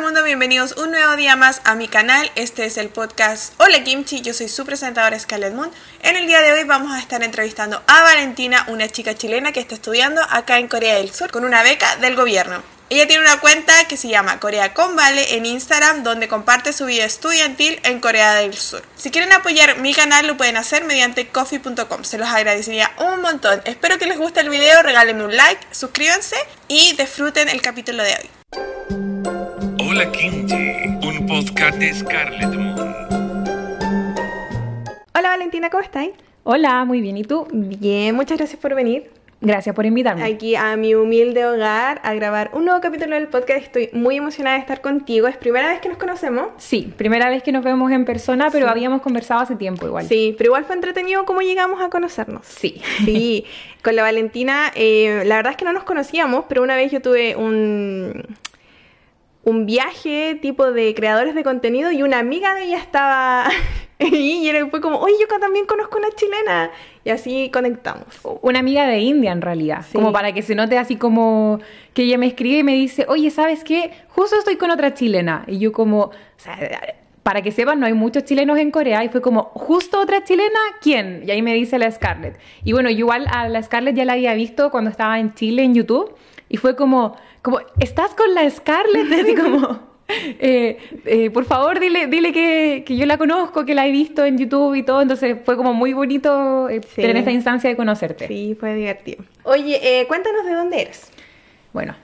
mundo? Bienvenidos un nuevo día más a mi canal. Este es el podcast Hola Kimchi. Yo soy su presentadora Scarlett Moon. En el día de hoy vamos a estar entrevistando a Valentina, una chica chilena que está estudiando acá en Corea del Sur con una beca del gobierno. Ella tiene una cuenta que se llama Corea con Vale en Instagram, donde comparte su vida estudiantil en Corea del Sur. Si quieren apoyar mi canal, lo pueden hacer mediante coffee.com. Se los agradecería un montón. Espero que les guste el video, regálenme un like, suscríbanse y disfruten el capítulo de hoy. Hola Quinche, un podcast de Scarlet Moon. Hola Valentina, ¿cómo estás? Hola, muy bien. ¿Y tú? Bien, muchas gracias por venir. Gracias por invitarme. Aquí a mi humilde hogar a grabar un nuevo capítulo del podcast. Estoy muy emocionada de estar contigo. Es primera vez que nos conocemos. Sí, primera vez que nos vemos en persona, pero habíamos conversado hace tiempo igual. Sí, pero igual fue entretenido cómo llegamos a conocernos. Sí. Sí, con la Valentina, eh, la verdad es que no nos conocíamos, pero una vez yo tuve un un viaje tipo de creadores de contenido y una amiga de ella estaba y fue como, oye, yo también conozco una chilena. Y así conectamos. Una amiga de India en realidad, como para que se note así como que ella me escribe y me dice, oye, ¿sabes qué? Justo estoy con otra chilena. Y yo como, o sea, para que sepan, no hay muchos chilenos en Corea y fue como, justo otra chilena, ¿quién? Y ahí me dice la Scarlett. Y bueno, yo igual a la Scarlett ya la había visto cuando estaba en Chile en YouTube y fue como, como estás con la Scarlett, así como... Eh, eh, por favor, dile, dile que, que, yo la conozco, que la he visto en YouTube y todo. Entonces fue como muy bonito eh, tener esta instancia de conocerte. Sí, fue divertido. Oye, cuéntanos de dónde eres. Bueno,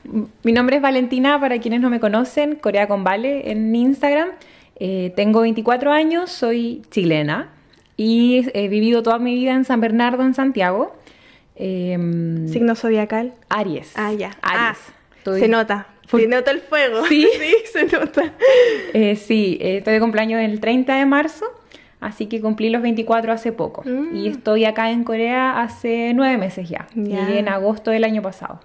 mi nombre es Valentina, para quienes no me conocen, Corea con Vale en Instagram. tengo 24 años, soy chilena y he vivido toda mi vida en San Bernardo, en Santiago. Em, ¿Signo zodiacal? Aries. Ah, ya. Ah, Aries. Se nota. Se nota el fuego. Sí, sí se nota. Eh, sí, eh, estoy de cumpleaños el 30 de marzo, así que cumplí los 24 hace poco. Y mm. estoy acá en Corea hace nueve meses ya. Y en agosto del año pasado.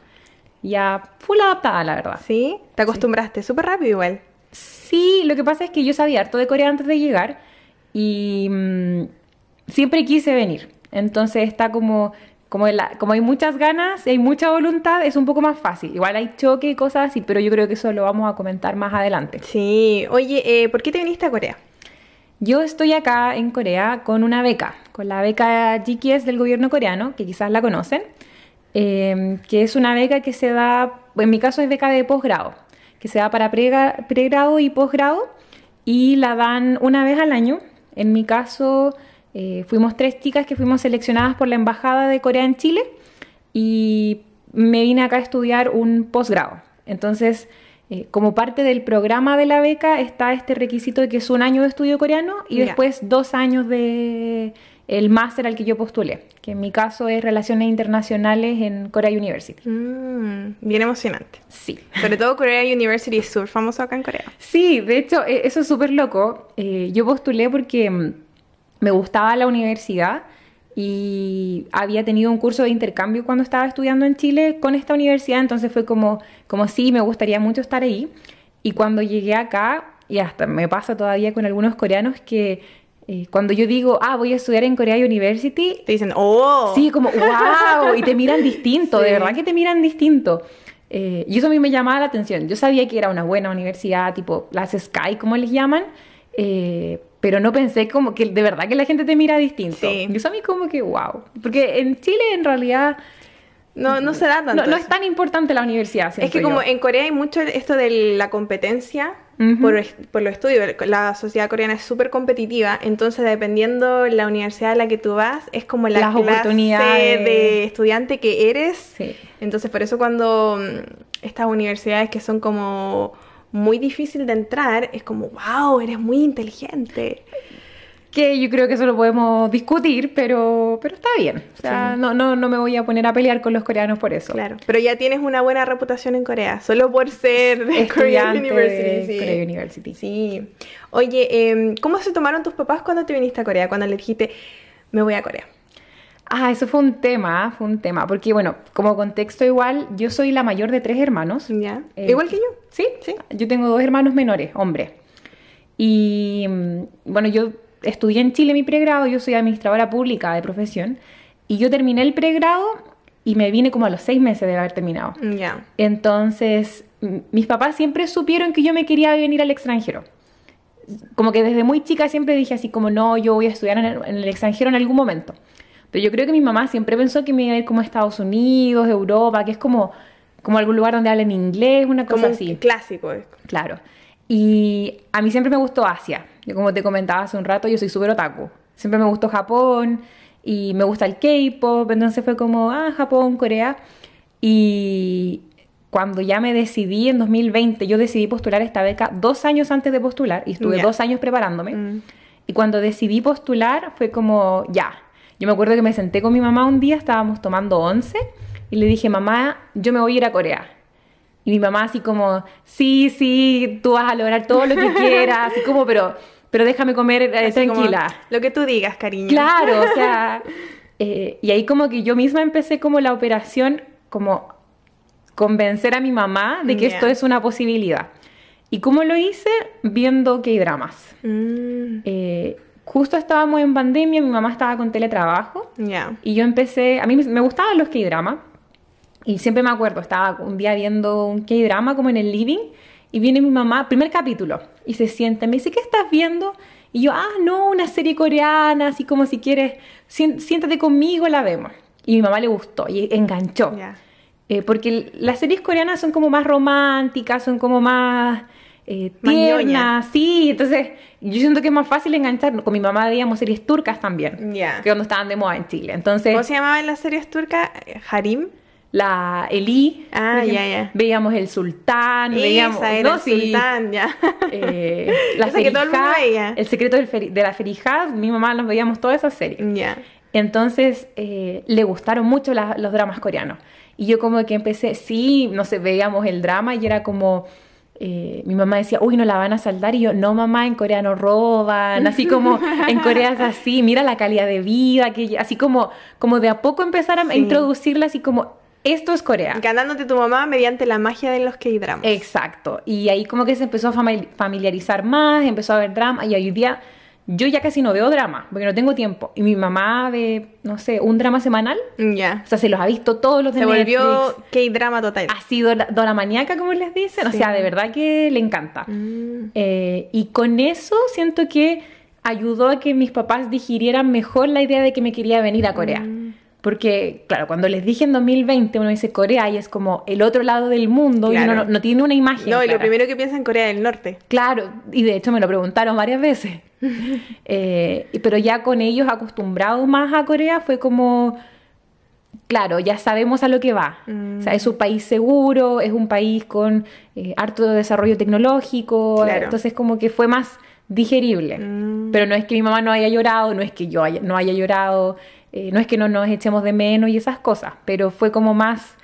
Ya full adaptada, la verdad. Sí, te acostumbraste súper rápido igual. Sí, lo que pasa es que yo sabía harto de Corea antes de llegar y mm, siempre quise venir. Entonces está como como, hay muchas ganas y hay mucha voluntad, es un poco más fácil. Igual hay choque y cosas así, pero yo creo que eso lo vamos a comentar más adelante. Sí, oye, eh, ¿por qué te viniste a Corea? Yo estoy acá en Corea con una beca, con la beca GQS del gobierno coreano, que quizás la conocen, em, que es una beca que se da, en mi caso es beca de posgrado, que se da para pregrado y posgrado y la dan una vez al año. En mi caso eh, fuimos tres chicas que fuimos seleccionadas por la Embajada de Corea en Chile y me vine acá a estudiar un posgrado. Entonces, eh, como parte del programa de la beca está este requisito de que es un año de estudio coreano y después dos años de el máster al que yo postulé, que en mi caso es Relaciones Internacionales en Korea University. Mm, bien emocionante. Sí. Sobre todo Korea University es súper famoso acá en Corea. Sí, de hecho, e, eso es súper loco. Eh, yo postulé porque mm, me gustaba la universidad y había tenido un curso de intercambio cuando estaba estudiando en Chile con esta universidad, entonces fue como, como sí, me gustaría mucho estar ahí. Y cuando llegué acá, y hasta me pasa todavía con algunos coreanos que eh, cuando yo digo, ah, voy a estudiar en Korea University, te dicen, oh, sí, como, wow, y te miran distinto, de verdad que te miran distinto. Eh, y eso a mí me llamaba la atención. Yo sabía que era una buena universidad, tipo las Sky, como les llaman, eh, pero no pensé como que de verdad que la gente te mira distinto. Sí. eso a mí como que wow, porque en Chile en realidad no, no se da tanto. No, es tan importante la universidad. Es que como en Corea hay mucho esto de la competencia por, por, los estudios. La sociedad coreana es súper competitiva, entonces dependiendo la universidad a la que tú vas, es como la Las clase de estudiante que eres. Entonces por eso cuando mm, estas universidades que son como muy difícil de entrar, es como, wow, eres muy inteligente. Que yo creo que eso lo podemos discutir, pero, pero está bien. O sea, no, no, no me voy a poner a pelear con los coreanos por eso. Claro, pero ya tienes una buena reputación en Corea, solo por ser de Corea University. Sí. Korea University. Sí. Oye, em, ¿cómo se tomaron tus papás cuando te viniste a Corea? Cuando le dijiste, me voy a Corea. Ah, eso fue un tema, fue un tema, porque bueno, como contexto igual, yo soy la mayor de tres hermanos. Eh, igual que yo. Sí, sí. Yo tengo dos hermanos menores, hombres. Y mm, bueno, yo estudié en Chile mi pregrado, yo soy administradora pública de profesión, y yo terminé el pregrado y me vine como a los seis meses de haber terminado. Ya. Entonces, mis papás siempre supieron que yo me quería venir al extranjero como que desde muy chica siempre dije así como no, yo voy a estudiar en el, extranjero en algún momento. Pero yo creo que mi mamá siempre pensó que me iba a ir como a Estados Unidos, Europa, que es como, como algún lugar donde hablen inglés, una cosa así. Clásico. Claro. Y a mí siempre me gustó Asia. Yo como te comentaba hace un rato, yo soy súper otaku. Siempre me gustó Japón y me gusta el K-pop, entonces fue como, ah, Japón, Corea. Y cuando ya me decidí en 2020, yo decidí postular esta beca dos años antes de postular y estuve dos años preparándome. Mm. Y cuando decidí postular fue como, ya, yo me acuerdo que me senté con mi mamá un día, estábamos tomando once, y le dije, mamá, yo me voy a ir a Corea. Y mi mamá así como, sí, sí, tú vas a lograr todo lo que quieras, así como, pero, pero déjame comer eh, tranquila. lo que tú digas, cariño. Claro, o sea, eh, y ahí como que yo misma empecé como la operación, como convencer a mi mamá de que esto es una posibilidad. ¿Y cómo lo hice? Viendo que hay dramas mm. eh, justo estábamos en pandemia, mi mamá estaba con teletrabajo. Y yo empecé, a mí me gustaban los K-dramas. Y siempre me acuerdo, estaba un día viendo un K-drama como en el living. Y viene mi mamá, primer capítulo, y se sienta, me dice, ¿qué estás viendo? Y yo, ah, no, una serie coreana, así como si quieres, siéntate conmigo, la vemos. Y mi mamá le gustó y enganchó. Eh, porque las series coreanas son como más románticas, son como más eh, tierna, sí. Entonces, yo siento que es más fácil enganchar. Con mi mamá veíamos series turcas también, Ya que cuando estaban de moda en Chile. Entonces, ¿Cómo se llamaban las series turcas? ¿Harim? La Elí, ah, ya, ya veíamos el Sultán, Esa veíamos no, el Sultán, ya. Eh, la el, secreto de la Ferijá, mi mamá nos veíamos todas esas series. Ya Entonces eh, le gustaron mucho los dramas coreanos. Y yo como que empecé, sí, no sé, veíamos el drama y era como, eh, mi mamá decía, uy, no la van a saldar. Y yo, no, mamá, en Corea no roban. Así como en Corea es así, mira la calidad de vida. Que, así como, como de a poco empezar a introducirla, así como, esto es Corea. Ganándote tu mamá mediante la magia de los K-dramas. Exacto. Y ahí como que se empezó a familiarizar más, empezó a ver drama y hoy día yo ya casi no veo drama, porque no tengo tiempo. Y mi mamá ve, no sé, un drama semanal. Ya. O sea, se los ha visto todos los de Se volvió que drama total. Ha sido dona como les dicen. O sea, de verdad que le encanta. Mm. Eh, y con eso siento que ayudó a que mis papás digirieran mejor la idea de que me quería venir a Corea. Mm. Porque, claro, cuando les dije en 2020, uno dice Corea y es como el otro lado del mundo y uno no, tiene una imagen. No, y lo primero que piensa en Corea del Norte. Claro, y de hecho me lo preguntaron varias veces. Eh, pero ya con ellos acostumbrados más a Corea fue como, claro, ya sabemos a lo que va. O sea, es mm. un país seguro, es un país con eh, harto desarrollo tecnológico. Entonces, como que fue más digerible. Mm. Pero no es que mi mamá no haya llorado, no es que yo no haya llorado. Eh, no es que no nos echemos de menos y esas cosas, pero fue como más,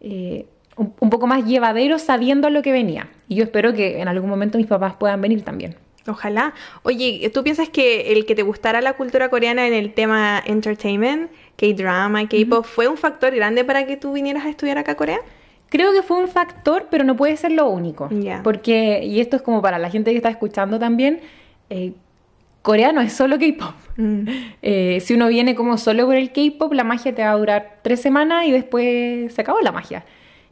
eh, un, poco más llevadero sabiendo lo que venía. Y yo espero que en algún momento mis papás puedan venir también. Ojalá. Oye, ¿tú piensas que el que te gustara la cultura coreana en el tema entertainment, K-drama, K-pop, fue un factor grande para que tú vinieras a estudiar acá a Corea? Creo que fue un factor, pero no puede ser lo único. Porque, y esto es como para la gente que está escuchando también, eh, Coreano es solo K-pop. Mm. Eh, si uno viene como solo por el K-pop, la magia te va a durar tres semanas y después se acabó la magia.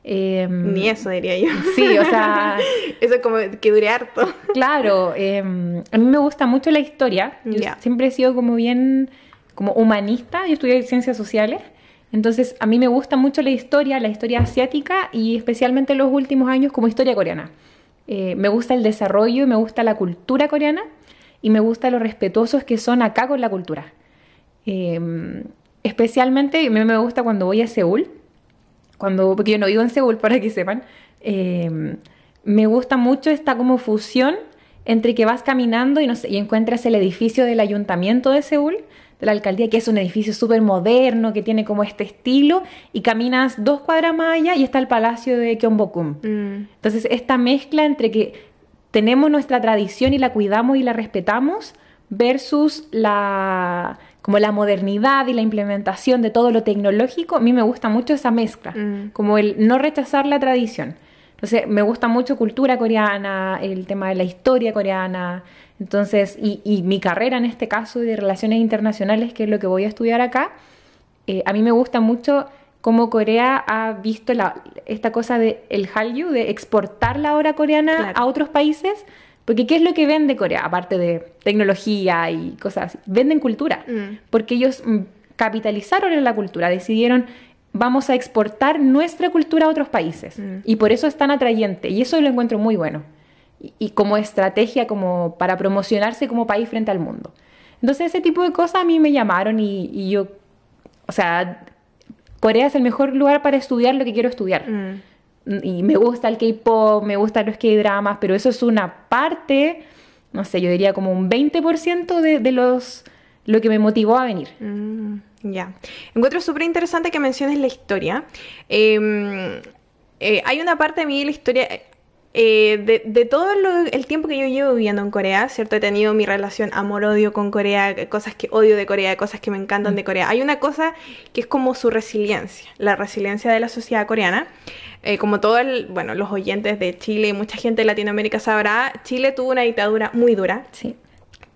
Em, Ni eso diría yo. Sí, o sea. eso es como que dure harto. Claro, em, a mí me gusta mucho la historia. Yo siempre he sido como bien como humanista. Yo estudié ciencias sociales. Entonces, a mí me gusta mucho la historia, la historia asiática y especialmente los últimos años como historia coreana. Eh, me gusta el desarrollo, y me gusta la cultura coreana y me gusta lo respetuosos que son acá con la cultura. a em, especialmente me gusta cuando voy a Seúl, cuando, porque yo no vivo en Seúl, para que sepan, em, me gusta mucho esta como fusión entre que vas caminando y, no encuentras el edificio del ayuntamiento de Seúl, de la alcaldía, que es un edificio súper moderno, que tiene como este estilo, y caminas dos cuadras más allá y está el palacio de Gyeongbokgung. Mm. Entonces, esta mezcla entre que tenemos nuestra tradición y la cuidamos y la respetamos versus la como la modernidad y la implementación de todo lo tecnológico, a mí me gusta mucho esa mezcla, mm. como el no rechazar la tradición. Entonces, me gusta mucho cultura coreana, el tema de la historia coreana, entonces, y, mi carrera en este caso de relaciones internacionales, que es lo que voy a estudiar acá, eh, a mí me gusta mucho cómo Corea ha visto esta cosa de el Hallyu, de exportar la obra coreana a otros países. Porque ¿qué es lo que vende Corea? Aparte de tecnología y cosas Venden cultura. Mm. Porque ellos mm, capitalizaron en la cultura, decidieron vamos a exportar nuestra cultura a otros países. Mm. Y por eso es tan atrayente. Y eso lo encuentro muy bueno. Y, como estrategia, como para promocionarse como país frente al mundo. Entonces ese tipo de cosas a mí me llamaron y, y yo, o sea, Corea es el mejor lugar para estudiar lo que quiero estudiar. Mm. Y me gusta el K-pop, me gustan los K-dramas, pero eso es una parte, no sé, yo diría como un 20% de, los, lo que me motivó a venir. Mm, ya. Encuentro súper interesante que menciones la historia. Em, eh, hay una parte de mí, la historia, eh, de, todo el tiempo que yo llevo viviendo en Corea, ¿cierto? He tenido mi relación amor-odio con Corea, cosas que odio de Corea, cosas que me encantan de mm. Corea. Hay una cosa que es como su resiliencia, la resiliencia de la sociedad coreana. Eh, como todos bueno, los oyentes de Chile y mucha gente de Latinoamérica sabrá, Chile tuvo una dictadura muy dura. Sí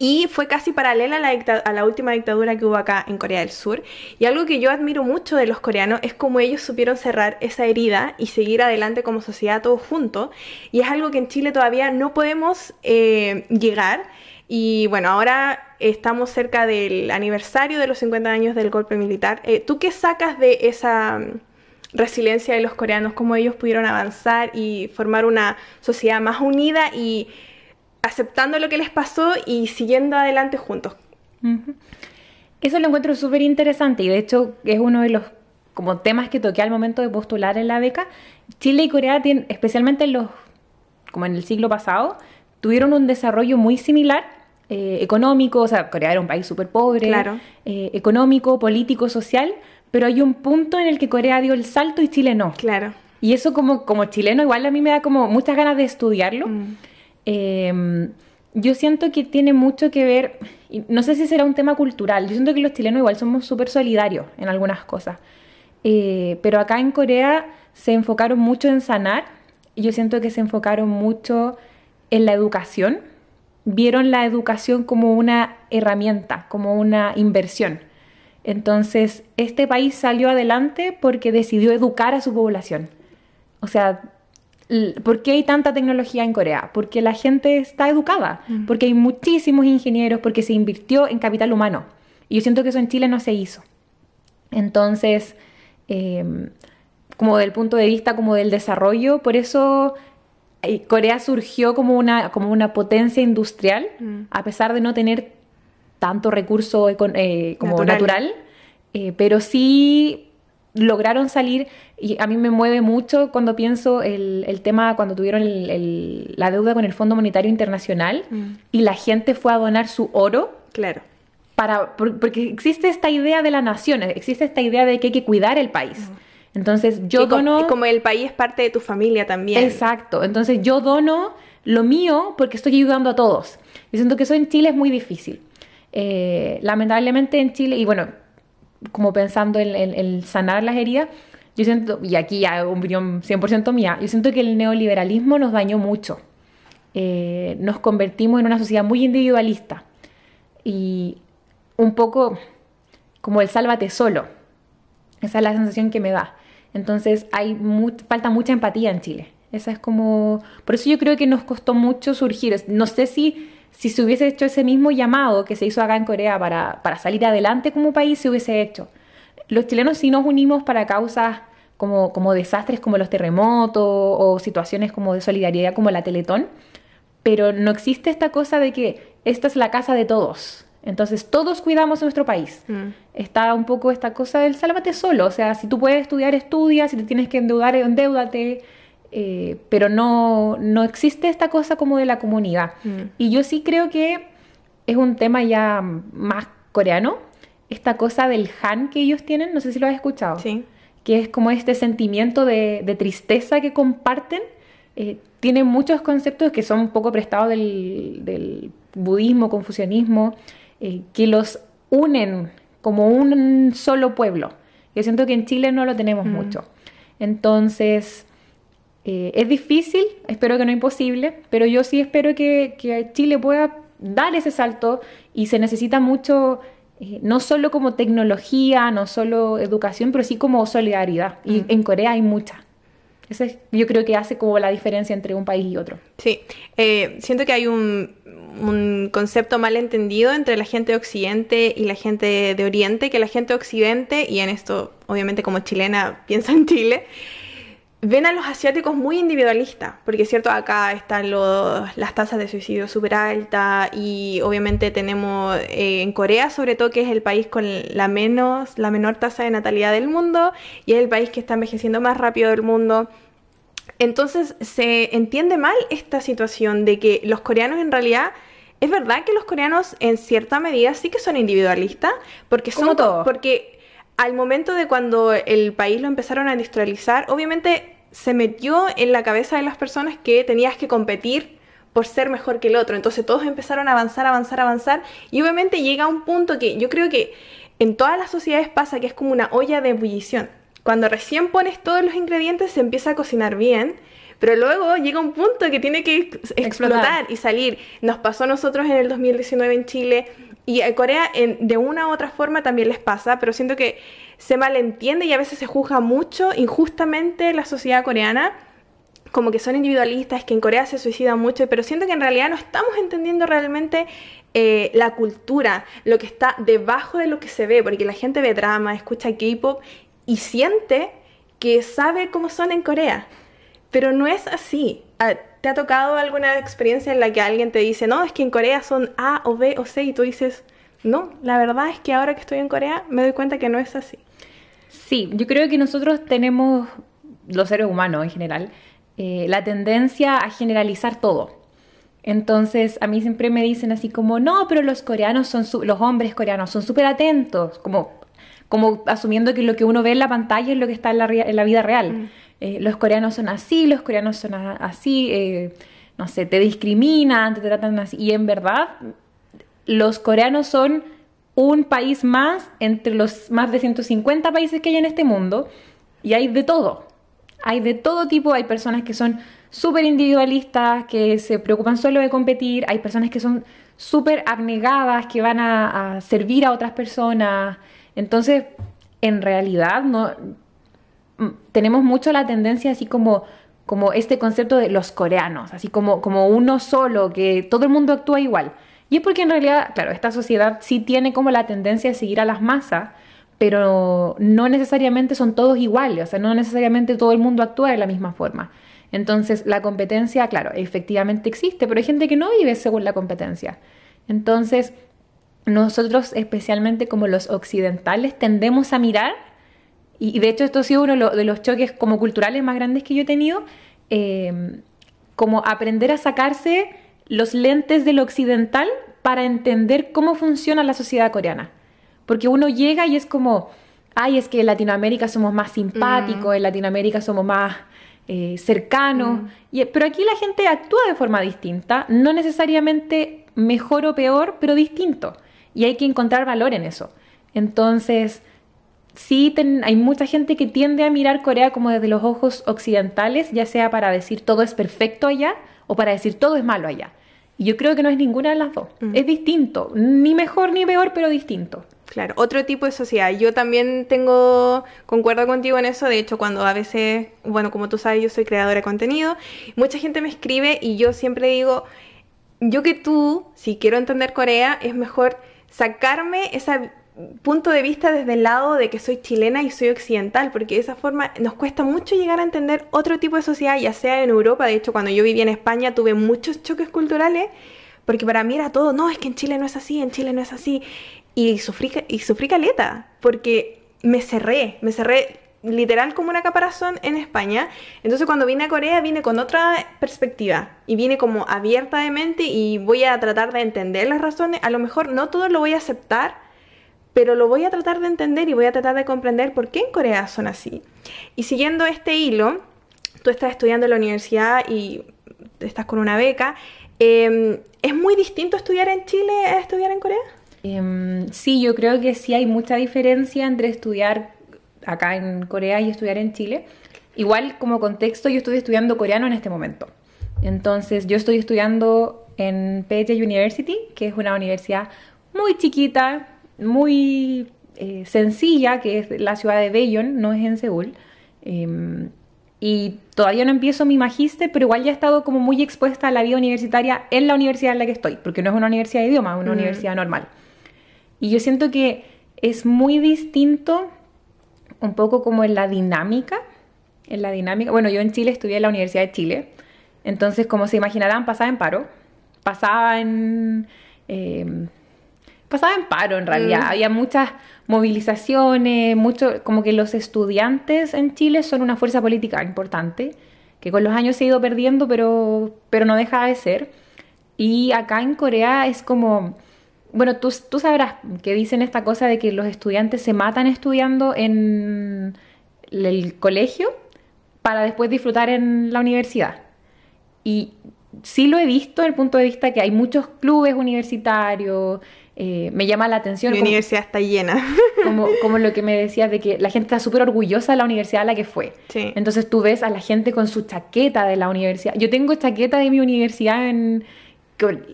y fue casi paralela a la, última dictadura que hubo acá en Corea del Sur. Y algo que yo admiro mucho de los coreanos es cómo ellos supieron cerrar esa herida y seguir adelante como sociedad todos juntos. Y es algo que en Chile todavía no podemos eh, llegar. Y bueno, ahora estamos cerca del aniversario de los 50 años del golpe militar. Eh, ¿Tú qué sacas de esa mm, resiliencia de los coreanos? ¿Cómo ellos pudieron avanzar y formar una sociedad más unida y aceptando lo que les pasó y siguiendo adelante juntos. Eso lo encuentro súper interesante y de hecho es uno de los como temas que toqué al momento de postular en la beca. Chile y Corea tienen, especialmente en los, como en el siglo pasado, tuvieron un desarrollo muy similar. Eh, económico, o sea, Corea era un país súper pobre, eh, económico, político, social, pero hay un punto en el que Corea dio el salto y Chile no. Claro. Y eso como, como chileno igual a mí me da como muchas ganas de estudiarlo. Mm. Em, yo siento que tiene mucho que ver, no sé si será un tema cultural, yo siento que los chilenos igual somos súper solidarios en algunas cosas, eh, pero acá en Corea se enfocaron mucho en sanar y yo siento que se enfocaron mucho en la educación, vieron la educación como una herramienta, como una inversión. Entonces, este país salió adelante porque decidió educar a su población. O sea, ¿Por qué hay tanta tecnología en Corea? Porque la gente está educada, porque hay muchísimos ingenieros, porque se invirtió en capital humano. Y yo siento que eso en Chile no se hizo. Entonces, em, como del punto de vista como del desarrollo, por eso eh, Corea surgió como una, como una potencia industrial, a pesar de no tener tanto recurso eh, como natural, eh, pero sí lograron salir y a mí me mueve mucho cuando pienso el, el tema cuando tuvieron el, la deuda con el Fondo Monetario Internacional mm. y la gente fue a donar su oro. Claro. Para, porque existe esta idea de las nación, existe esta idea de que hay que cuidar el país. Mm. Entonces yo como, Como el país es parte de tu familia también. Exacto, entonces yo dono lo mío porque estoy ayudando a todos. Y siento que eso en Chile es muy difícil. Eh, lamentablemente en Chile, y bueno, como pensando en, el en sanar las heridas, yo siento, y aquí ya opinión 100% mía, yo siento que el neoliberalismo nos dañó mucho. Eh, nos convertimos en una sociedad muy individualista y un poco como el sálvate solo. Esa es la sensación que me da. Entonces hay falta mucha empatía en Chile. Esa es como... Por eso yo creo que nos costó mucho surgir. No sé si, si se hubiese hecho ese mismo llamado que se hizo acá en Corea para, para salir adelante como país, se hubiese hecho los chilenos sí nos unimos para causas como, desastres como los terremotos o situaciones como de solidaridad como la Teletón, pero no existe esta cosa de que esta es la casa de todos. Entonces todos cuidamos nuestro país. Mm. Está un poco esta cosa del sálvate solo, o sea, si tú puedes estudiar, estudia, si te tienes que endeudar, endeúdate. Eh, pero no, no existe esta cosa como de la comunidad. Mm. Y yo sí creo que es un tema ya más coreano, esta cosa del Han que ellos tienen, no sé si lo has escuchado. Sí. Que es como este sentimiento de, tristeza que comparten. Eh, tiene muchos conceptos que son un poco prestados del, budismo, confucianismo, eh, que los unen como un solo pueblo. Yo siento que en Chile no lo tenemos mm. mucho. Entonces, eh, es difícil, espero que no imposible, pero yo sí espero que, que Chile pueda dar ese salto y se necesita mucho eh, no solo como tecnología, no solo educación, pero sí como solidaridad. Y en Corea hay mucha. Eso yo creo que hace como la diferencia entre un país y otro. Sí, eh, siento que hay un, un, concepto mal entendido entre la gente de Occidente y la gente de Oriente, que la gente de Occidente, y en esto obviamente como chilena piensa en Chile, ven a los asiáticos muy individualistas, porque es cierto, acá están los, las tasas de suicidio súper altas y obviamente tenemos eh, en Corea sobre todo que es el país con la, menos, la menor tasa de natalidad del mundo y es el país que está envejeciendo más rápido del mundo. Entonces se entiende mal esta situación de que los coreanos en realidad... Es verdad que los coreanos en cierta medida sí que son individualistas, porque son porque al momento de cuando el país lo empezaron a industrializar, obviamente se metió en la cabeza de las personas que tenías que competir por ser mejor que el otro. Entonces todos empezaron a avanzar, avanzar, avanzar. Y obviamente llega un punto que yo creo que en todas las sociedades pasa que es como una olla de ebullición. Cuando recién pones todos los ingredientes se empieza a cocinar bien, pero luego llega un punto que tiene que explotar, y salir. Nos pasó a nosotros en el 2019 en Chile, y a Corea de una u otra forma también les pasa, pero siento que se malentiende y a veces se juzga mucho injustamente la sociedad coreana, como que son individualistas, que en Corea se suicida mucho, pero siento que en realidad no estamos entendiendo realmente eh, la cultura, lo que está debajo de lo que se ve, porque la gente ve drama, escucha K-pop y siente que sabe cómo son en Corea, pero no es así. Ah, ¿Te ha tocado alguna experiencia en la que alguien te dice, no, es que en Corea son A o B o C y tú dices, no, la verdad es que ahora que estoy en Corea me doy cuenta que no es así? Sí, yo creo que nosotros tenemos, los seres humanos en general, eh, la tendencia a generalizar todo. Entonces, a mí siempre me dicen así como, no, pero los coreanos son, los hombres coreanos son súper atentos, como, como asumiendo que lo que uno ve en la pantalla es lo que está en la, vida real. Mm. Eh, los coreanos son así, los coreanos son así, eh, no sé, te discriminan, te tratan así. Y en verdad, los coreanos son un país más entre los más de 150 países que hay en este mundo y hay de todo. Hay de todo tipo, hay personas que son súper individualistas, que se preocupan solo de competir, hay personas que son súper abnegadas, que van a, servir a otras personas. Entonces, en realidad, no, Mm, tenemos mucho la tendencia así como como este concepto de los coreanos, así como, como uno solo, que todo el mundo actúa igual. Y es porque en realidad, claro, esta sociedad sí tiene como la tendencia a seguir a las masas, pero no necesariamente son todos iguales, o sea, no necesariamente todo el mundo actúa de la misma forma. Entonces, la competencia, claro, efectivamente existe, pero hay gente que no vive según la competencia. Entonces, nosotros, especialmente como los occidentales, tendemos a mirar y, de hecho esto ha sido uno de los choques como culturales más grandes que yo he tenido, eh, como aprender a sacarse los lentes del occidental para entender cómo funciona la sociedad coreana. Porque uno llega y es como, ay, es que en Latinoamérica somos más simpáticos, mm. en Latinoamérica somos más eh, cercanos, mm. y, pero aquí la gente actúa de forma distinta, no necesariamente mejor o peor, pero distinto. Y hay que encontrar valor en eso. Entonces, sí hay mucha gente que tiende a mirar Corea como desde los ojos occidentales, ya sea para decir todo es perfecto allá o para decir todo es malo allá. Y yo creo que no es ninguna de las dos. Mm. Es distinto, ni mejor ni peor, pero distinto. Claro, otro tipo de sociedad. Yo también tengo, concuerdo contigo en eso. De hecho, cuando a veces, bueno, como tú sabes, yo soy creadora de contenido, mucha gente me escribe y yo siempre digo, yo que tú, si quiero entender Corea, es mejor sacarme esa punto de vista desde el lado de que soy chilena y soy occidental, porque de esa forma nos cuesta mucho llegar a entender otro tipo de sociedad, ya sea en Europa, de hecho cuando yo vivía en España tuve muchos choques culturales, porque para mí era todo, no, es que en Chile no es así, en Chile no es así, y sufrí, y sufrí caleta, porque me cerré, me cerré literal como una caparazón en España. Entonces cuando vine a Corea vine con otra perspectiva y vine como abierta de mente y voy a tratar de entender las razones. A lo mejor no todo lo voy a aceptar, pero lo voy a tratar de entender y voy a tratar de comprender por qué en Corea son así. Y siguiendo este hilo, tú estás estudiando en la universidad y estás con una beca, em, ¿es muy distinto estudiar en Chile a estudiar en Corea? Em, sí, yo creo que sí hay mucha diferencia entre estudiar acá en Corea y estudiar en Chile. Igual como contexto, yo estoy estudiando coreano en este momento. Entonces, yo estoy estudiando en PJ University, que es una universidad muy chiquita, muy eh, sencilla, que es la ciudad de Bellón, no es en Seúl. Em, y todavía no empiezo mi magíster, pero igual ya he estado como muy expuesta a la vida universitaria en la universidad en la que estoy, porque no es una universidad de idioma, es una mm. universidad normal. Y yo siento que es muy distinto un poco como en la dinámica, en la dinámica, bueno, yo en Chile estudié en la Universidad de Chile, entonces como se imaginarán, pasaba en paro, pasaba en... Em, pasaba en paro en realidad. Mm. Había muchas movilizaciones, mucho, como que los estudiantes en Chile son una fuerza política importante, que con los años se ha ido perdiendo, pero, pero no deja de ser. Y acá en Corea es como, bueno, tú, tú sabrás que dicen esta cosa de que los estudiantes se matan estudiando en el colegio para después disfrutar en la universidad. Y sí lo he visto desde el punto de vista que hay muchos clubes universitarios, eh, me llama la atención. Mi universidad está llena. como, como lo que me decías de que la gente está súper orgullosa de la universidad a la que fue. Sí. Entonces tú ves a la gente con su chaqueta de la universidad. Yo tengo chaqueta de mi universidad en,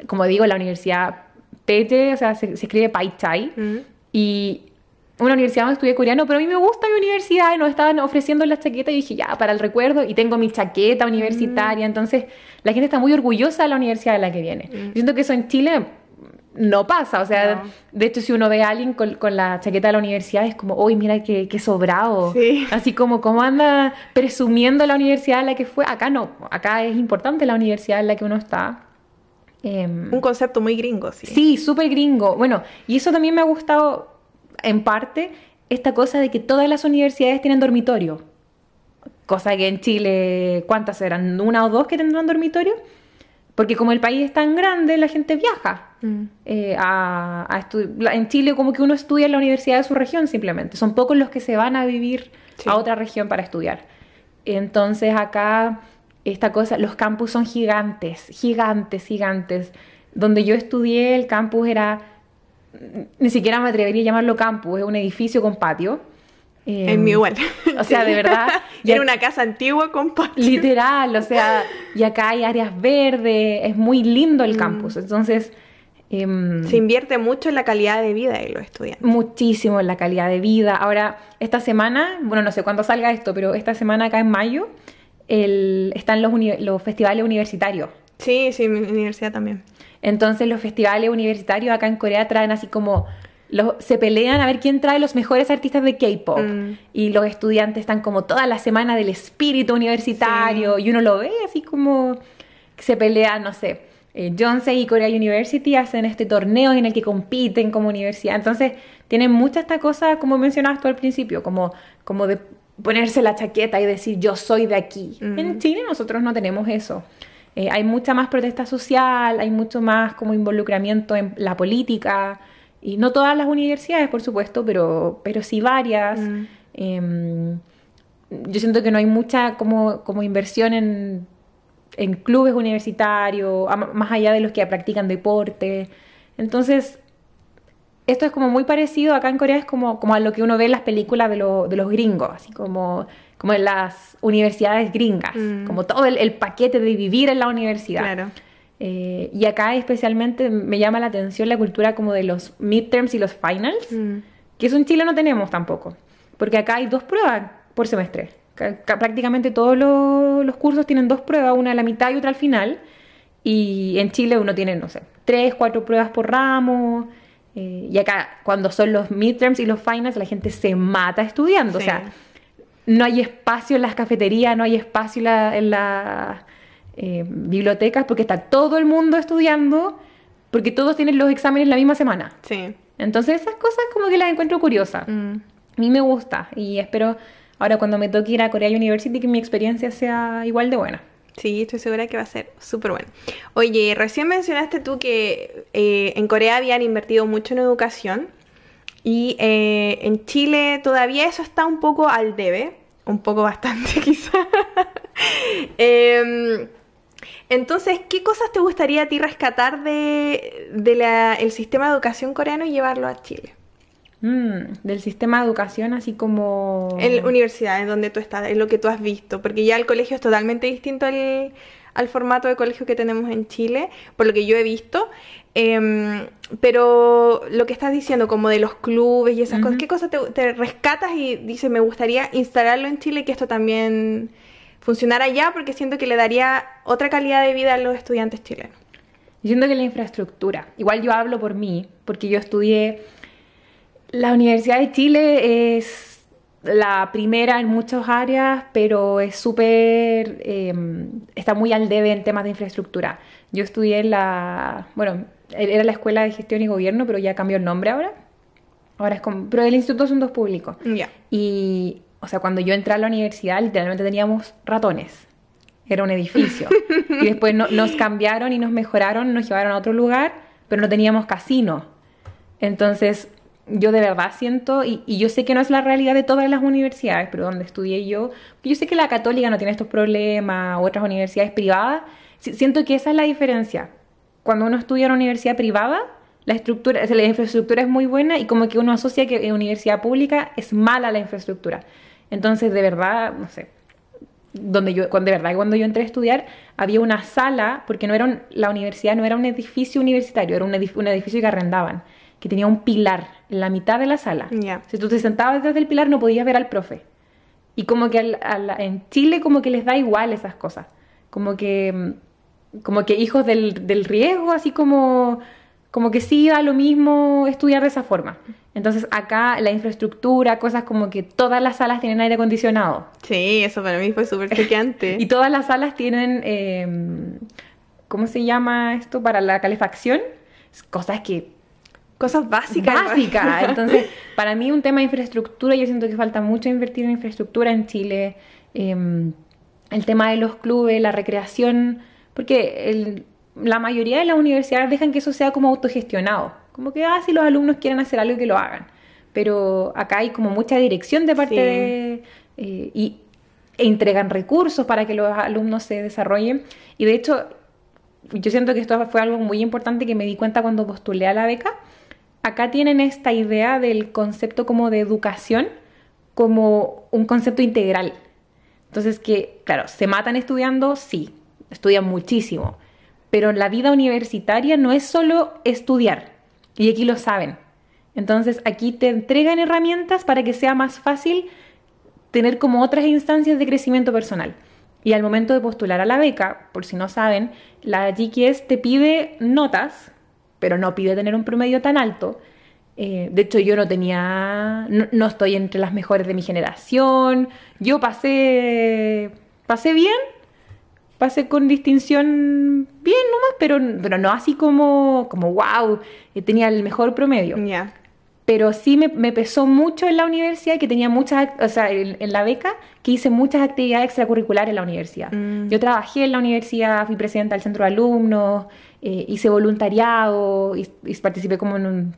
como digo, la universidad Pete, o sea, se, escribe Pai Chai. Mm. Y una universidad donde estudié coreano, pero a mí me gusta mi universidad y nos estaban ofreciendo la chaqueta y dije, ya, para el recuerdo, y tengo mi chaqueta universitaria, mm. entonces la gente está muy orgullosa de la universidad a la que viene. Mm. siento que eso en Chile no pasa. O sea, de hecho, si uno ve a alguien con, la chaqueta de la universidad, es como, uy, mira qué, sobrado. Así como, ¿cómo anda presumiendo la universidad en la que fue? Acá no, acá es importante la universidad en la que uno está. Em, Un concepto muy gringo, sí. Sí, súper gringo. Bueno, y eso también me ha gustado en parte esta cosa de que todas las universidades tienen dormitorio. Cosa que en Chile, ¿cuántas eran? ¿Una o dos que tendrán dormitorio? Porque como el país es tan grande, la gente viaja. Mm. Eh, a, en Chile como que uno estudia en la universidad de su región simplemente. Son pocos los que se van a vivir a otra región para estudiar. Entonces acá esta cosa, los campus son gigantes, gigantes, gigantes. Donde yo estudié el campus era, ni siquiera me atrevería a llamarlo campus, es un edificio con patio en mi em, igual. O sea, de verdad. y en una casa antigua con Literal, o sea, y acá hay áreas verdes, es muy lindo el mm. campus. Entonces. Em, Se invierte mucho en la calidad de vida de los estudiantes. Muchísimo en la calidad de vida. Ahora, esta semana, bueno, no sé cuándo salga esto, pero esta semana acá en mayo están los, los festivales universitarios. Sí, sí, universidad también. Entonces los festivales universitarios acá en Corea traen así como se pelean a ver quién trae los mejores artistas de K-pop. Mm. Y los estudiantes están como toda la semana del espíritu universitario. Y uno lo ve así como que se pelean, no sé. Eh, y Korea University hacen este torneo en el que compiten como universidad. Entonces, tienen mucha esta cosa, como mencionabas tú al principio, como, como de ponerse la chaqueta y decir yo soy de aquí. Mm. En Chile nosotros no tenemos eso. Eh, hay mucha más protesta social, hay mucho más como involucramiento en la política. Y no todas las universidades, por supuesto, pero, pero sí varias. Mm. Em, yo siento que no hay mucha como, como inversión en, en clubes universitarios, más allá de los que practican deporte. Entonces, esto es como muy parecido acá en Corea, es como, como a lo que uno ve en las películas de, de los gringos, así como, como en las universidades gringas, mm. como todo el, el, paquete de vivir en la universidad. Claro. Eh, y acá especialmente me llama la atención la cultura como de los midterms y los finals, mm. que eso en Chile no tenemos tampoco, porque acá hay dos pruebas por semestre. Prácticamente todos los, cursos tienen dos pruebas, una a la mitad y otra al final. Y en Chile uno tiene, no sé, tres, cuatro pruebas por ramo. Eh, y acá, cuando son los midterms y los finals, la gente se mata estudiando. O sea, no hay espacio en las cafeterías, no hay espacio en, la, eh, bibliotecas porque está todo el mundo estudiando, porque todos tienen los exámenes la misma semana. Sí. Entonces esas cosas como que las encuentro curiosas. Mm. A mí me gusta y espero ahora cuando me toque ir a Corea University que mi experiencia sea igual de buena. Sí, estoy segura que va a ser súper buena Oye, recién mencionaste tú que eh, en Corea habían invertido mucho en educación y eh, en Chile todavía eso está un poco al debe, un poco bastante quizá. eh, entonces, ¿qué cosas te gustaría a ti rescatar del de, el sistema de educación coreano y llevarlo a Chile? Mm, del sistema de educación, así como... En universidades donde tú estás, es lo que tú has visto, porque ya el colegio es totalmente distinto al, formato de colegio que tenemos en Chile, por lo que yo he visto. Em, pero lo que estás diciendo, como de los clubes y esas cosas, ¿qué cosas te, rescatas y dices, me gustaría instalarlo en Chile que esto también funcionar allá porque siento que le daría otra calidad de vida a los estudiantes chilenos. siento que la infraestructura, igual yo hablo por mí, porque yo estudié, la Universidad de Chile es la primera en muchas áreas, pero es súper, em, está muy al debe en temas de infraestructura. Yo estudié en la, bueno, era la Escuela de Gestión y Gobierno, pero ya cambió el nombre ahora. Ahora es como, pero el instituto son dos públicos. ya Y o sea, cuando yo entré a la universidad, literalmente teníamos ratones. Era un edificio. y después nos cambiaron y nos mejoraron, nos llevaron a otro lugar, pero no teníamos casino. Entonces, yo de verdad siento, y, yo sé que no es la realidad de todas las universidades, pero donde estudié yo, yo sé que la católica no tiene estos problemas, otras universidades privadas, siento que esa es la diferencia. Cuando uno estudia en una universidad privada, la estructura, la infraestructura es muy buena y como que uno asocia que en universidad pública es mala la infraestructura. Entonces, de verdad, no sé, donde yo, cuando, de verdad, cuando yo entré a estudiar, había una sala, porque no era la universidad no era un edificio universitario, era un, edificio que arrendaban, que tenía un pilar en la mitad de la sala. Si tú te sentabas detrás del pilar no podías ver al profe. Y como que en Chile como que les da igual esas cosas. Como que, mm, como que hijos del, del riesgo, así como como que sí iba lo mismo estudiar de esa forma. Entonces acá la infraestructura, cosas como que todas las salas tienen aire acondicionado. Sí, eso para mí fue súper chiquiante. y todas las salas tienen, em, ¿cómo se llama esto? Para la calefacción. Cosas que... Cosas básicas. Básicas. Entonces, para mí un tema de infraestructura, yo siento que falta mucho invertir en infraestructura en Chile. Em, el tema de los clubes, la recreación, porque el, la mayoría de las universidades dejan que eso sea como autogestionado, como que, ah, si los alumnos quieren hacer algo, que lo hagan. Pero acá hay como mucha dirección de parte de... Eh, y entregan recursos para que los alumnos se desarrollen. Y de hecho, yo siento que esto fue algo muy importante que me di cuenta cuando postulé a la beca. Acá tienen esta idea del concepto como de educación como un concepto integral. Entonces que, claro, se matan estudiando, sí, estudian muchísimo, pero la vida universitaria no es solo estudiar, y aquí lo saben. Entonces aquí te entregan herramientas para que sea más fácil tener como otras instancias de crecimiento personal. Y al momento de postular a la beca, por si no saben, la GQS te pide notas, pero no pide tener un promedio tan alto. Eh, de hecho, yo no tenía, no, no, estoy entre las mejores de mi generación. Yo pasé, pasé bien, Pasé con distinción bien nomás, pero, pero no así como, como wow, eh, tenía el mejor promedio. Pero sí me, pesó mucho en la universidad que tenía muchas, o sea, en, la beca, que hice muchas actividades extracurriculares en la universidad. Mm. Yo trabajé en la universidad, fui presidenta del centro de alumnos, eh, hice voluntariado, participé como en un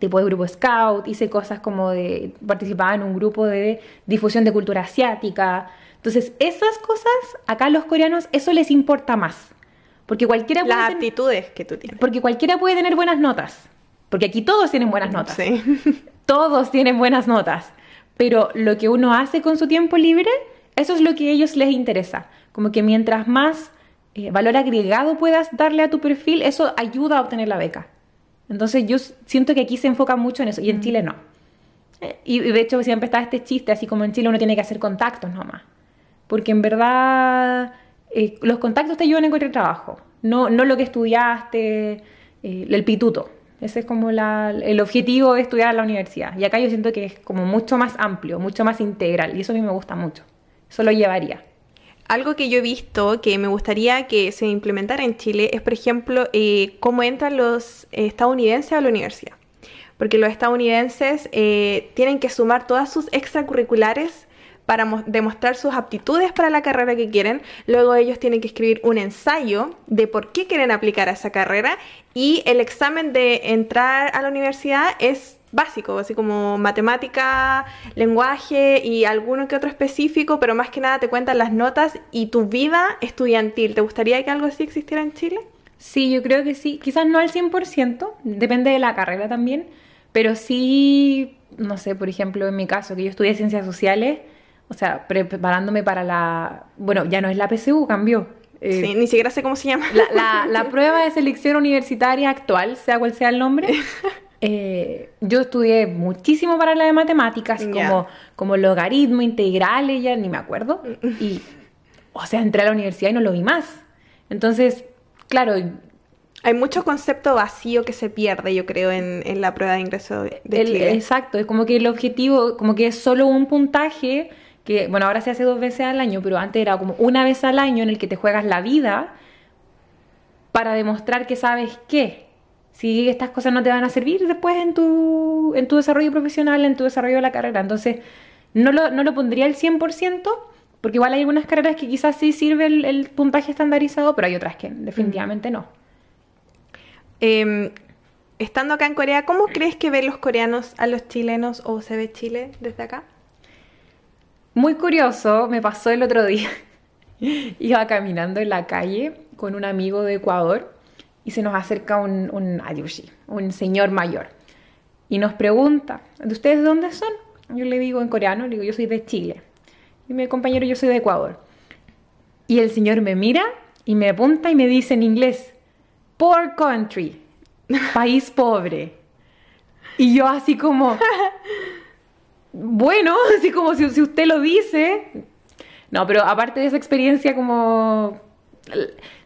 tipo de grupo scout, hice cosas como de, participaba en un grupo de difusión de cultura asiática, entonces, esas cosas, acá los coreanos, eso les importa más. Porque cualquiera puede Las tener, que tú tienes. Porque cualquiera puede tener buenas notas. Porque aquí todos tienen buenas notas. Sí. Todos tienen buenas notas. Pero lo que uno hace con su tiempo libre, eso es lo que a ellos les interesa. Como que mientras más eh, valor agregado puedas darle a tu perfil, eso ayuda a obtener la beca. Entonces yo siento que aquí se enfoca mucho en eso y en mm. Chile no. Eh, y, y de hecho siempre está este chiste, así como en Chile uno tiene que hacer contactos nomás porque en verdad eh, los contactos te ayudan a encontrar trabajo, no, no lo que estudiaste, eh, el pituto. Ese es como el objetivo de estudiar en la universidad. Y acá yo siento que es como mucho más amplio, mucho más integral, y eso a mí me gusta mucho. Eso lo llevaría. Algo que yo he visto que me gustaría que se implementara en Chile es, por ejemplo, eh, cómo entran los estadounidenses a la universidad. Porque los estadounidenses tienen que sumar todas sus extracurriculares para demostrar sus aptitudes para la carrera que quieren. Luego ellos tienen que escribir un ensayo de por qué quieren aplicar a esa carrera. Y el examen de entrar a la universidad es básico, así como matemática, lenguaje y alguno que otro específico, pero más que nada te cuentan las notas y tu vida estudiantil. ¿Te gustaría que algo así existiera en Chile? Sí, yo creo que sí. Quizás no al 100%, depende de la carrera también, pero sí, no sé, por ejemplo, en mi caso, que yo estudié ciencias sociales, o sea, preparándome para la, bueno, ya no es la PSU, cambió. Eh, sí, ni siquiera sé cómo se llama. La, prueba de selección universitaria actual, sea cual sea el nombre. Eh, yo estudié muchísimo para la de matemáticas, como, logaritmo, integrales, ya ni me acuerdo. Mm. Y, o sea, entré a la universidad y no lo vi más. Entonces, claro, hay mucho concepto vacío que se pierde, yo creo, en, en la prueba de ingreso de Chile. exacto, es como que el objetivo, como que es solo un puntaje que bueno, ahora se hace dos veces al año, pero antes era como una vez al año en el que te juegas la vida para demostrar que sabes qué. Si estas cosas no te van a servir después en tu, en tu desarrollo profesional, en tu desarrollo de la carrera. Entonces, no lo, no lo pondría el 100%, porque igual hay algunas carreras que quizás sí sirve el, puntaje estandarizado, pero hay otras que mm. definitivamente no. Em, estando acá en Corea, ¿cómo crees que ven los coreanos a los chilenos o se ve Chile desde acá? Muy curioso, me pasó el otro día. Iba caminando en la calle con un amigo de Ecuador y se nos acerca un, ayushi, un señor mayor, y nos pregunta, ¿de ustedes dónde son? Yo le digo en coreano, digo, yo soy de Chile. Y mi compañero, yo soy de Ecuador. Y el señor me mira y me apunta y me dice en inglés, poor country, país pobre. Y yo así como, bueno, así como si, usted lo dice. No, pero aparte de esa experiencia como...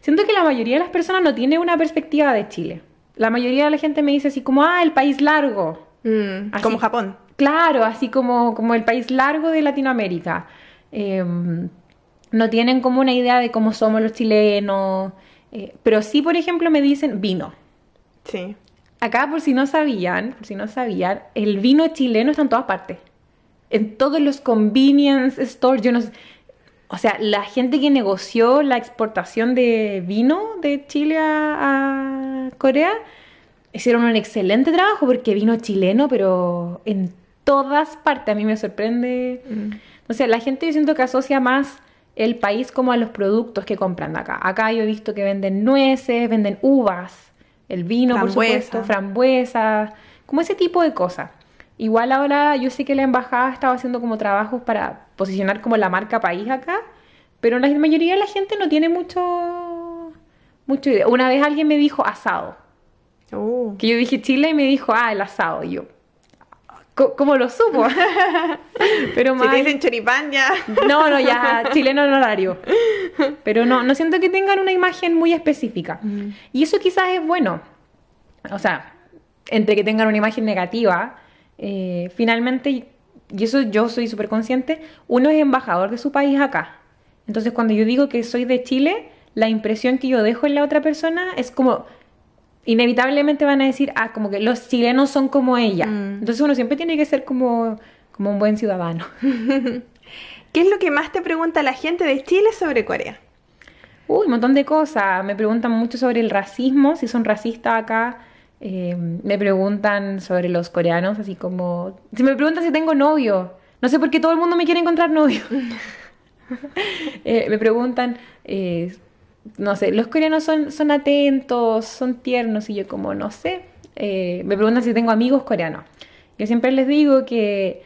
Siento que la mayoría de las personas no tiene una perspectiva de Chile. La mayoría de la gente me dice así como, ah, el país largo. Mm, como Japón. Claro, así como, como el país largo de Latinoamérica. Em, no tienen como una idea de cómo somos los chilenos. Eh, pero sí, por ejemplo, me dicen vino. Sí. Acá, por si no sabían, por si no sabían, el vino chileno está en todas partes en todos los convenience stores, yo no sé, o sea, la gente que negoció la exportación de vino de Chile a, Corea hicieron un excelente trabajo porque vino chileno, pero en todas partes. A mí me sorprende. Mm. O sea, la gente yo siento que asocia más el país como a los productos que compran acá. Acá yo he visto que venden nueces, venden uvas, el vino, Frambuesa. por supuesto, frambuesas, como ese tipo de cosas. Igual ahora yo sé que la embajada estaba haciendo como trabajos para posicionar como la marca país acá, pero la mayoría de la gente no tiene mucho, mucho idea. Una vez alguien me dijo asado. Oh. Que yo dije Chile y me dijo, ah, el asado. Y yo, ¿Cómo lo supo? Pero más... Si te dicen choripán ya... No, no, ya, chileno en horario. Pero no, no siento que tengan una imagen muy específica. Y eso quizás es bueno. O sea, entre que tengan una imagen negativa, eh, finalmente, y eso yo soy súper consciente, uno es embajador de su país acá. Entonces cuando yo digo que soy de Chile, la impresión que yo dejo en la otra persona es como, inevitablemente van a decir, ah, como que los chilenos son como ella. Mm. Entonces uno siempre tiene que ser como, como un buen ciudadano. ¿Qué es lo que más te pregunta la gente de Chile sobre Corea? Uy, un montón de cosas. Me preguntan mucho sobre el racismo, si son racistas acá, Em, me preguntan sobre los coreanos, así como... Si me preguntan si tengo novio, no sé por qué todo el mundo me quiere encontrar novio. Eh, me preguntan, eh, no sé, los coreanos son, son atentos, son tiernos, y yo como, no sé. Eh, me preguntan si tengo amigos coreanos. Yo siempre les digo que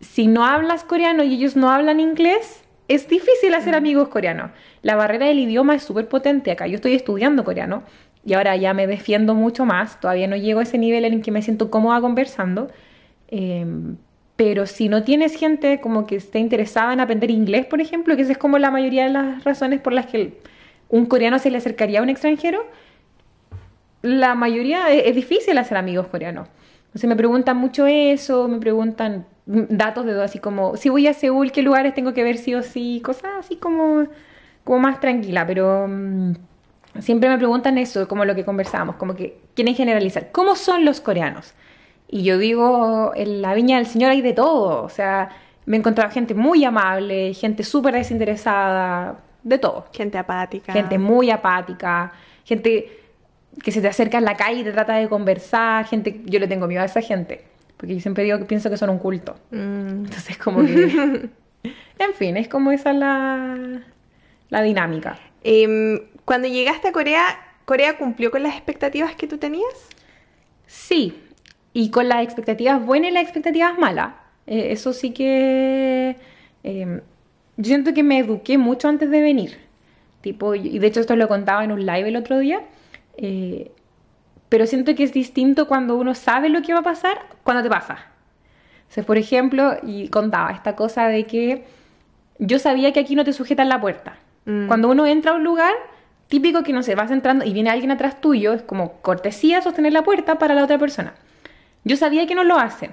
si no hablas coreano y ellos no hablan inglés, es difícil hacer mm. amigos coreanos. La barrera del idioma es súper potente acá. Yo estoy estudiando coreano y ahora ya me defiendo mucho más, todavía no llego a ese nivel en el que me siento cómoda conversando, eh, pero si no tienes gente como que esté interesada en aprender inglés, por ejemplo, que esa es como la mayoría de las razones por las que un coreano se le acercaría a un extranjero, la mayoría es, difícil hacer amigos coreanos. Entonces me preguntan mucho eso, me preguntan datos de dos, así como, si voy a Seúl, ¿qué lugares tengo que ver sí o sí? Cosas así como, como más tranquila, pero... Mm, siempre me preguntan eso, como lo que conversábamos como que quieren generalizar. ¿Cómo son los coreanos? Y yo digo, en la viña del Señor hay de todo. O sea, me he encontrado gente muy amable, gente súper desinteresada, de todo. Gente apática. Gente muy apática, gente que se te acerca en la calle y te trata de conversar, gente, yo le tengo miedo a esa gente, porque yo siempre digo que pienso que son un culto. Mm. Entonces como que... en fin, es como esa la, la dinámica. Eh, cuando llegaste a Corea, ¿Corea cumplió con las expectativas que tú tenías? Sí, y con las expectativas buenas y las expectativas malas. Eh, eso sí que... Em, yo siento que me eduqué mucho antes de venir. Tipo, y de hecho esto lo contaba en un live el otro día. Eh, pero siento que es distinto cuando uno sabe lo que va a pasar, cuando te pasa. O sea, por ejemplo, y contaba esta cosa de que yo sabía que aquí no te sujetan la puerta. Mm. Cuando uno entra a un lugar, típico que no se vas entrando y viene alguien atrás tuyo, es como cortesía sostener la puerta para la otra persona. Yo sabía que no lo hacen.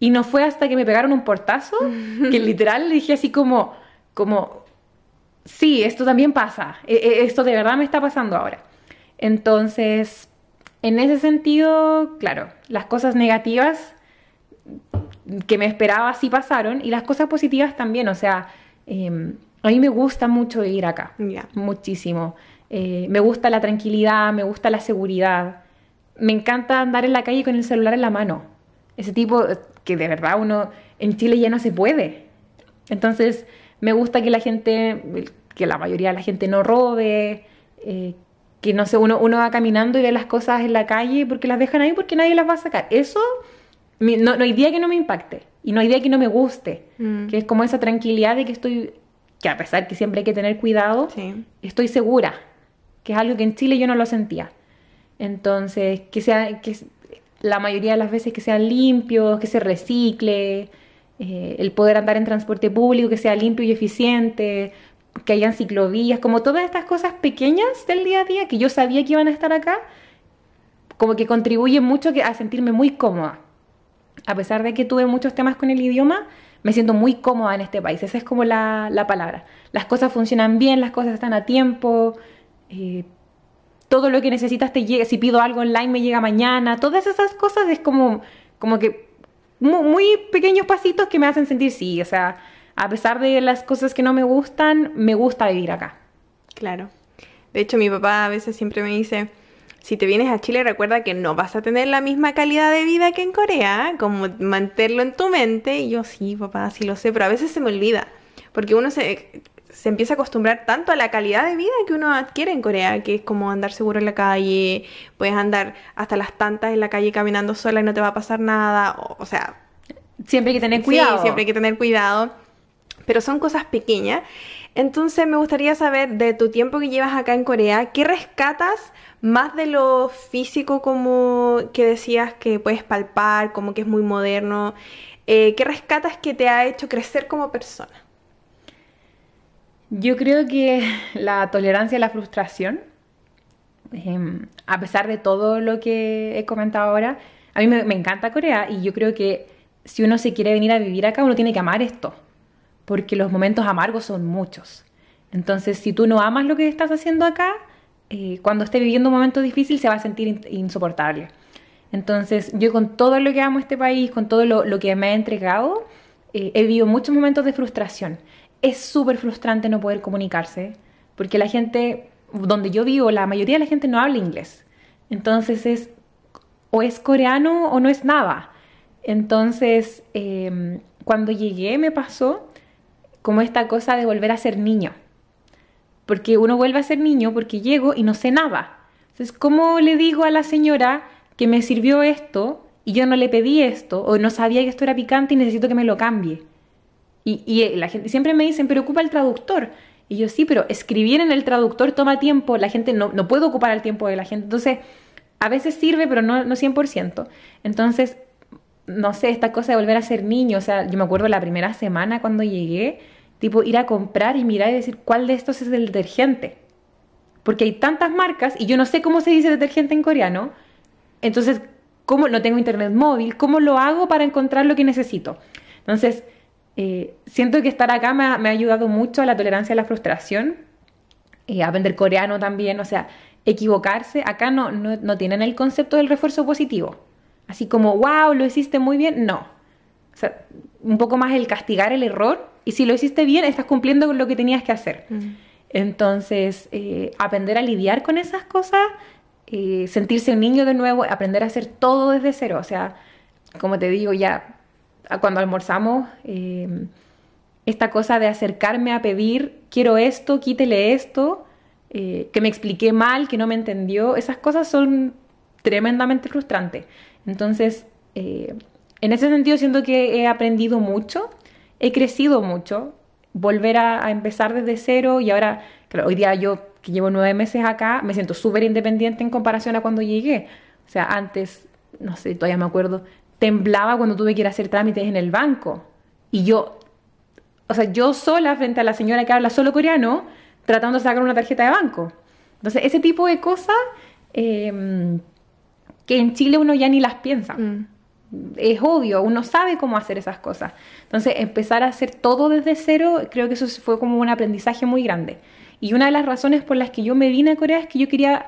Y no fue hasta que me pegaron un portazo que literal le dije así como, como, sí, esto también pasa, e, e, esto de verdad me está pasando ahora. Entonces, en ese sentido, claro, las cosas negativas que me esperaba sí pasaron y las cosas positivas también, o sea, em, a mí me gusta mucho ir acá, muchísimo. Eh, me gusta la tranquilidad, me gusta la seguridad. Me encanta andar en la calle con el celular en la mano. Ese tipo eh, que de verdad uno en Chile ya no se puede. Entonces, me gusta que la gente, que la mayoría de la gente no robe, eh, que no sé, uno, uno va caminando y ve las cosas en la calle porque las dejan ahí porque nadie las va a sacar. Eso no, hay día que no me impacte y no hay día que no me guste, mm. que es como esa tranquilidad de que estoy que a pesar que siempre hay que tener cuidado, estoy segura, que es algo que en Chile yo no lo sentía. Entonces, que sea, que la mayoría de las veces que sean limpios, que se recicle, eh, el poder andar en transporte público, que sea limpio y eficiente, que hayan ciclovías, como todas estas cosas pequeñas del día a día que yo sabía que iban a estar acá, como que contribuyen mucho a sentirme muy cómoda. A pesar de que tuve muchos temas con el idioma, me siento muy cómoda en este país. Esa es como la, la palabra. Las cosas funcionan bien, las cosas están a tiempo, eh, todo lo que necesitas te llega, si pido algo online me llega mañana, todas esas cosas es como, como que muy pequeños pasitos que me hacen sentir sí, o sea, a pesar de las cosas que no me gustan, me gusta vivir acá. Claro. De hecho, mi papá a veces siempre me dice, si te vienes a Chile, recuerda que no vas a tener la misma calidad de vida que en Corea, como mantenerlo en tu mente. Y yo, sí, papá, sí lo sé, pero a veces se me olvida, porque uno se, empieza a acostumbrar tanto a la calidad de vida que uno adquiere en Corea, que es como andar seguro en la calle, puedes andar hasta las tantas en la calle caminando sola y no te va a pasar nada, o, sea... Siempre hay que tener cuidado. Sí, siempre hay que tener cuidado, pero son cosas pequeñas. Entonces me gustaría saber de tu tiempo que llevas acá en Corea, ¿qué rescatas más de lo físico como que decías que puedes palpar, como que es muy moderno, eh, ¿qué rescatas que te ha hecho crecer como persona? Yo creo que la tolerancia a la frustración, em, a pesar de todo lo que he comentado ahora, a mí me, me encanta Corea y yo creo que si uno se quiere venir a vivir acá, uno tiene que amar esto, porque los momentos amargos son muchos. Entonces, si tú no amas lo que estás haciendo acá, eh, cuando esté viviendo un momento difícil se va a sentir insoportable. Entonces yo con todo lo que amo este país, con todo lo, que me ha entregado, eh, he vivido muchos momentos de frustración. Es súper frustrante no poder comunicarse, porque la gente, donde yo vivo, la mayoría de la gente no habla inglés. Entonces es o es coreano o no es nada. Entonces, eh, cuando llegué me pasó como esta cosa de volver a ser niño porque uno vuelve a ser niño porque llego y no sé nada. Entonces, ¿cómo le digo a la señora que me sirvió esto y yo no le pedí esto o no sabía que esto era picante y necesito que me lo cambie? Y, y eh, la gente siempre me dicen, pero ocupa el traductor. Y yo sí, pero escribir en el traductor toma tiempo, la gente no, no puede ocupar el tiempo de la gente. Entonces, a veces sirve, pero no, no 100%. Entonces, no sé, esta cosa de volver a ser niño, o sea, yo me acuerdo la primera semana cuando llegué, Tipo ir a comprar y mirar y decir cuál de estos es el detergente. Porque hay tantas marcas y yo no sé cómo se dice detergente en coreano. Entonces, ¿cómo no tengo internet móvil? ¿Cómo lo hago para encontrar lo que necesito? Entonces, eh, siento que estar acá me ha, ayudado mucho a la tolerancia a la frustración, a eh, aprender coreano también, o sea, equivocarse. Acá no, no, no tienen el concepto del refuerzo positivo. Así como, wow, lo hiciste muy bien, no. O sea, un poco más el castigar el error y si lo hiciste bien, estás cumpliendo con lo que tenías que hacer. Mm. Entonces, eh, aprender a lidiar con esas cosas, eh, sentirse un niño de nuevo, aprender a hacer todo desde cero. O sea, como te digo, ya cuando almorzamos, eh, esta cosa de acercarme a pedir, quiero esto, quítele esto, que me expliqué mal, que no me entendió, esas cosas son tremendamente frustrantes. Entonces, en ese sentido siento que he aprendido mucho he crecido mucho, volver a, empezar desde cero y ahora, hoy día yo que llevo nueve meses acá, me siento súper independiente en comparación a cuando llegué. O sea, antes, no sé, todavía me acuerdo, temblaba cuando tuve que ir a hacer trámites en el banco. Y yo, o sea, yo sola frente a la señora que habla solo coreano, tratando de sacar una tarjeta de banco. Entonces, ese tipo de cosas em, que en Chile uno ya ni las piensa. Mm es obvio, uno sabe cómo hacer esas cosas. Entonces, empezar a hacer todo desde cero, creo que eso fue como un aprendizaje muy grande. Y una de las razones por las que yo me vine a Corea es que yo quería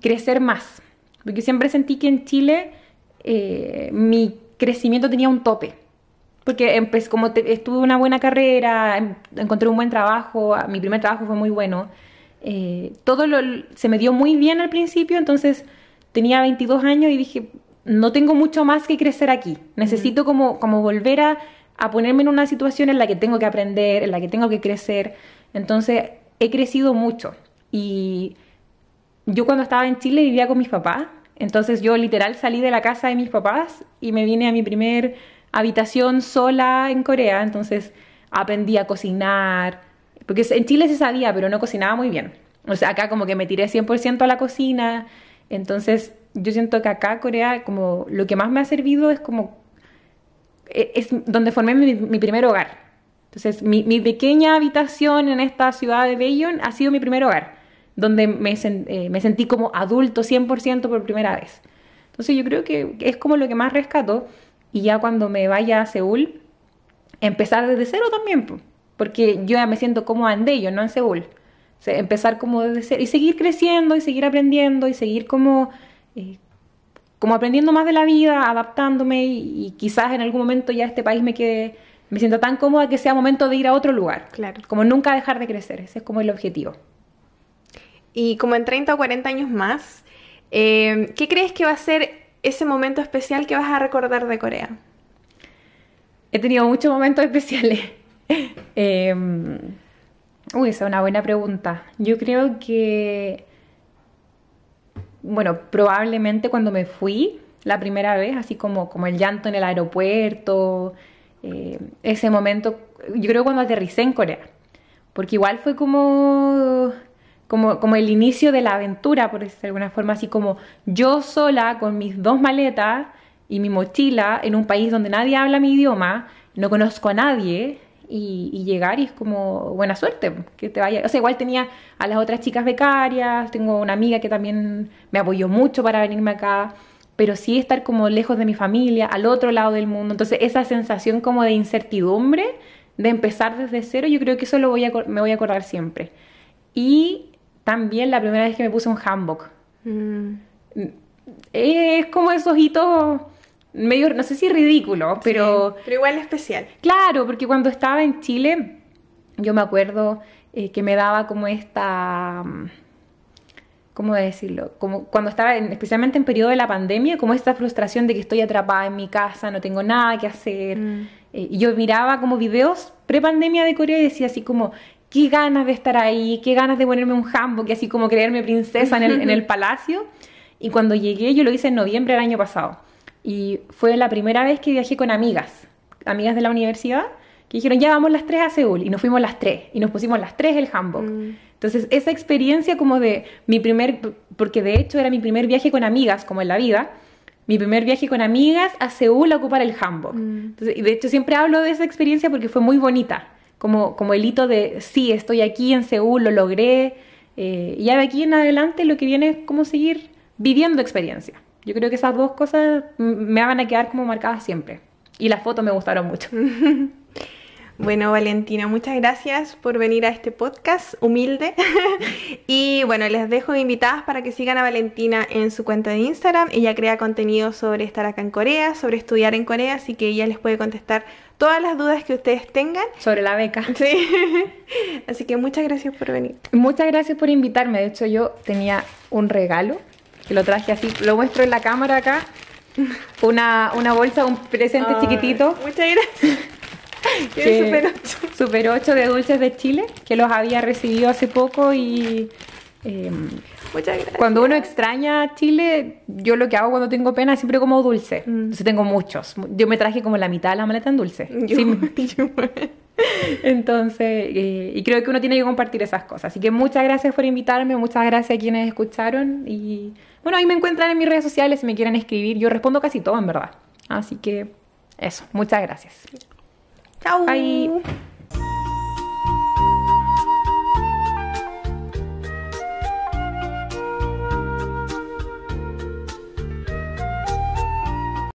crecer más, porque siempre sentí que en Chile eh, mi crecimiento tenía un tope. Porque como estuve una buena carrera, em-, encontré un buen trabajo, mi primer trabajo fue muy bueno. Eh, todo se me dio muy bien al principio, entonces tenía 22 años y dije, no tengo mucho más que crecer aquí. Necesito como, como volver a, a ponerme en una situación en la que tengo que aprender, en la que tengo que crecer. Entonces, he crecido mucho. Y yo cuando estaba en Chile vivía con mis papás. Entonces yo literal salí de la casa de mis papás y me vine a mi primer habitación sola en Corea. Entonces aprendí a cocinar. Porque en Chile se sabía, pero no cocinaba muy bien. O sea, acá como que me tiré 100% a la cocina. Entonces yo siento que acá Corea, como lo que más me ha servido es como, e, es donde formé mi, primer hogar. Entonces, mi, mi, pequeña habitación en esta ciudad de Beijing ha sido mi primer hogar, donde me, eh, me sentí como adulto 100% por primera vez. Entonces, yo creo que es como lo que más rescato. Y ya cuando me vaya a Seúl, empezar desde cero también, porque yo ya me siento como en Beijing no en Seúl. empezar como desde cero y seguir creciendo y seguir aprendiendo y seguir como eh, como aprendiendo más de la vida, adaptándome y, quizás en algún momento ya este país me quede, me sienta tan cómoda que sea momento de ir a otro lugar. Claro. Como nunca dejar de crecer, ese es como el objetivo. Y como en 30 o 40 años más, em, ¿qué crees que va a ser ese momento especial que vas a recordar de Corea? He tenido muchos momentos especiales. Em, uy, esa es una buena pregunta. Yo creo que bueno, probablemente cuando me fui la primera vez, así como, como el llanto en el aeropuerto, eh, ese momento, yo creo cuando aterricé en Corea, porque igual fue como, como, como el inicio de la aventura, por decirlo de alguna forma, así como yo sola con mis dos maletas y mi mochila en un país donde nadie habla mi idioma, no conozco a nadie, y, llegar y es como buena suerte, que te vaya. O sea, igual tenía a las otras chicas becarias, tengo una amiga que también me apoyó mucho para venirme acá, pero sí estar como lejos de mi familia, al otro lado del mundo. Entonces esa sensación como de incertidumbre, de empezar desde cero, yo creo que eso lo voy a, me voy a acordar siempre. Y también la primera vez que me puse un hanbok. Mm. Es como esos hitos medio, no sé si ridículo, pero... pero igual especial. Claro, porque cuando estaba en Chile, yo me acuerdo eh, que me daba como esta... Mm, ¿Cómo decirlo? Como cuando estaba, especialmente en periodo de la pandemia, como esta frustración de que estoy atrapada en mi casa, no tengo nada que hacer. Mm. Eh, y yo miraba como videos pre-pandemia de Corea y decía así como, qué ganas de estar ahí, qué ganas de ponerme un que así como creerme princesa en el palacio. Y cuando llegué, yo lo hice en noviembre del año pasado. Y fue la primera vez que viajé con amigas, amigas de la universidad, que dijeron, ya vamos las tres a Seúl. Y nos fuimos las tres. Y nos pusimos las tres el hanbok. Mm. Entonces, esa experiencia como de mi primer, porque de hecho era mi primer viaje con amigas, como en la vida, mi primer viaje con amigas a Seúl a ocupar el hanbok. Mm. y de hecho siempre hablo de esa experiencia porque fue muy bonita. Como, como el hito de, sí, estoy aquí en Seúl, lo logré. Eh, y ya de aquí en adelante lo que viene es como seguir viviendo experiencia. Yo creo que esas dos cosas me van a quedar como marcadas siempre. Y las fotos me gustaron mucho. Bueno, Valentina, muchas gracias por venir a este podcast humilde. y bueno, les dejo invitadas para que sigan a Valentina en su cuenta de Instagram. Ella crea contenido sobre estar acá en Corea, sobre estudiar en Corea, así que ella les puede contestar todas las dudas que ustedes tengan. Sobre la beca. Sí. así que muchas gracias por venir. Muchas gracias por invitarme. De hecho, yo tenía un regalo que lo traje así, lo muestro en la cámara acá. Una, bolsa, un presente chiquitito. Muchas gracias. Que, super, 8. super 8 de dulces de Chile, que los había recibido hace poco y... Em, muchas gracias. Cuando uno extraña Chile, yo lo que hago cuando tengo pena es siempre como dulce. Mm. Entonces tengo muchos. Yo me traje como la mitad de la maleta en dulce. Yo, Entonces, eh, y creo que uno tiene que compartir esas cosas. Así que muchas gracias por invitarme, muchas gracias a quienes escucharon y... Bueno, ahí me encuentran en mis redes sociales si me quieren escribir. Yo respondo casi todo, en verdad. Así que eso. Muchas gracias. Chao.